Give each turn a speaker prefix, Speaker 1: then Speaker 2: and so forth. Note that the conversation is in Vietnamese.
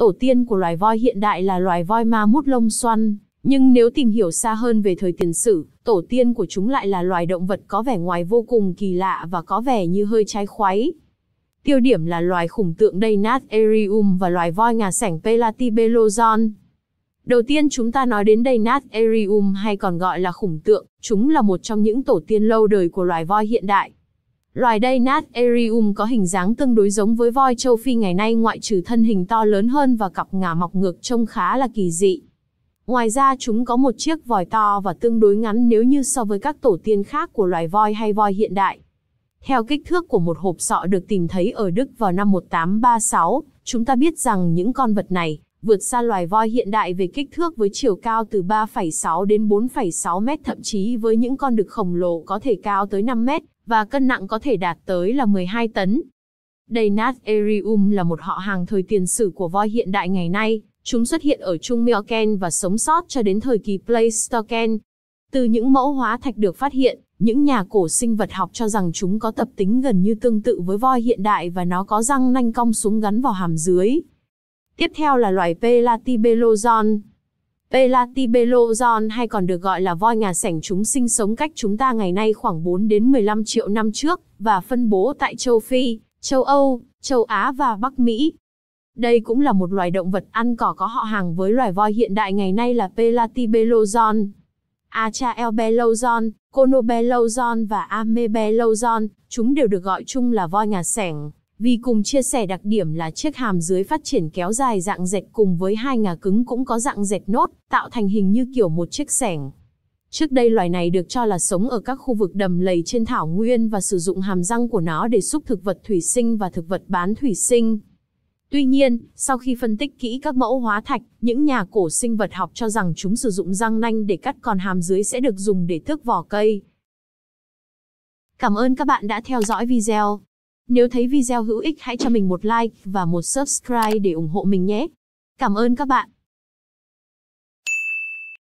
Speaker 1: Tổ tiên của loài voi hiện đại là loài voi ma mút lông xoăn, nhưng nếu tìm hiểu xa hơn về thời tiền sử, tổ tiên của chúng lại là loài động vật có vẻ ngoài vô cùng kỳ lạ và có vẻ như hơi trái khoáy. Tiêu điểm là loài khủng tượng Deinat erium và loài voi ngà sảnh Pelatibelozon. Đầu tiên chúng ta nói đến Deinat erium hay còn gọi là khủng tượng, chúng là một trong những tổ tiên lâu đời của loài voi hiện đại. Loài đây nát Erium có hình dáng tương đối giống với voi châu Phi ngày nay ngoại trừ thân hình to lớn hơn và cặp ngả mọc ngược trông khá là kỳ dị. Ngoài ra chúng có một chiếc vòi to và tương đối ngắn nếu như so với các tổ tiên khác của loài voi hay voi hiện đại. Theo kích thước của một hộp sọ được tìm thấy ở Đức vào năm 1836, chúng ta biết rằng những con vật này vượt xa loài voi hiện đại về kích thước với chiều cao từ 3,6 đến 4,6 mét thậm chí với những con đực khổng lồ có thể cao tới 5 mét và cân nặng có thể đạt tới là 12 tấn. Deinat erium là một họ hàng thời tiền sử của voi hiện đại ngày nay, chúng xuất hiện ở Trung miocen và sống sót cho đến thời kỳ Pleistoken. Từ những mẫu hóa thạch được phát hiện, những nhà cổ sinh vật học cho rằng chúng có tập tính gần như tương tự với voi hiện đại và nó có răng nanh cong xuống gắn vào hàm dưới. Tiếp theo là loài Pelatibelozon. Pelatibelozon hay còn được gọi là voi ngà sảnh chúng sinh sống cách chúng ta ngày nay khoảng 4 đến 15 triệu năm trước và phân bố tại châu Phi, châu Âu, châu Á và Bắc Mỹ. Đây cũng là một loài động vật ăn cỏ có họ hàng với loài voi hiện đại ngày nay là Pelatibelozon. Achaelbelozon, Conobelozon và Amebelozon, chúng đều được gọi chung là voi ngà sẻng. Vì cùng chia sẻ đặc điểm là chiếc hàm dưới phát triển kéo dài dạng dệt cùng với hai ngà cứng cũng có dạng dệt nốt, tạo thành hình như kiểu một chiếc sẻng. Trước đây loài này được cho là sống ở các khu vực đầm lầy trên thảo nguyên và sử dụng hàm răng của nó để xúc thực vật thủy sinh và thực vật bán thủy sinh. Tuy nhiên, sau khi phân tích kỹ các mẫu hóa thạch, những nhà cổ sinh vật học cho rằng chúng sử dụng răng nanh để cắt còn hàm dưới sẽ được dùng để tước vỏ cây. Cảm ơn các bạn đã theo dõi video. Nếu thấy video hữu ích hãy cho mình một like và một subscribe để ủng hộ mình nhé. Cảm ơn các bạn.